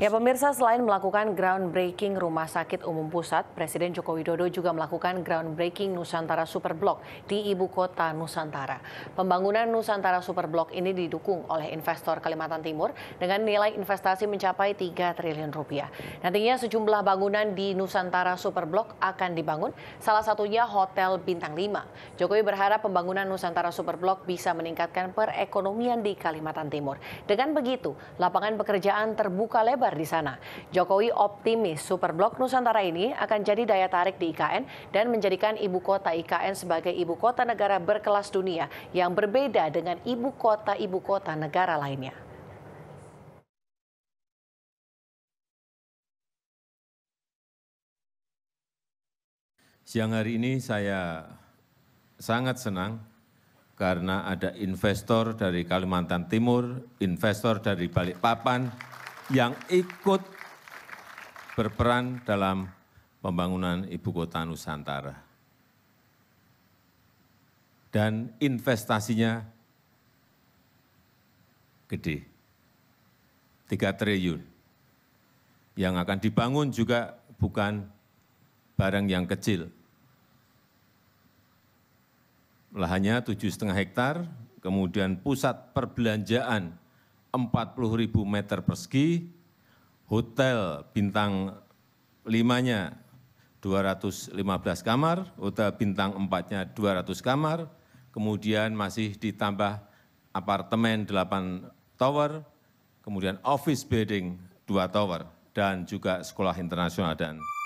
Ya pemirsa, selain melakukan groundbreaking Rumah Sakit Umum Pusat, Presiden Joko Widodo juga melakukan groundbreaking Nusantara Superblok di ibu kota Nusantara. Pembangunan Nusantara Superblok ini didukung oleh investor Kalimantan Timur dengan nilai investasi mencapai 3 triliun rupiah. Nantinya sejumlah bangunan di Nusantara Superblok akan dibangun, salah satunya Hotel Bintang 5. Jokowi berharap pembangunan Nusantara Superblok bisa meningkatkan perekonomian di Kalimantan Timur. Dengan begitu, lapangan pekerjaan terbuka lebar di sana. Jokowi optimis Superblok Nusantara ini akan jadi daya tarik di IKN dan menjadikan ibu kota IKN sebagai ibu kota negara berkelas dunia yang berbeda dengan ibu kota-ibu kota negara lainnya. Siang hari ini saya sangat senang karena ada investor dari Kalimantan Timur, investor dari Balikpapan, yang ikut berperan dalam pembangunan ibu kota Nusantara. Dan investasinya gede, 3 triliun. Yang akan dibangun juga bukan barang yang kecil. Lahannya tujuh setengah hektar, kemudian pusat perbelanjaan empat puluh ribu meter persegi, hotel bintang limanya 215 kamar, hotel bintang empatnya 200 kamar, kemudian masih ditambah apartemen 8 tower, kemudian office building 2 tower, dan juga sekolah internasional dan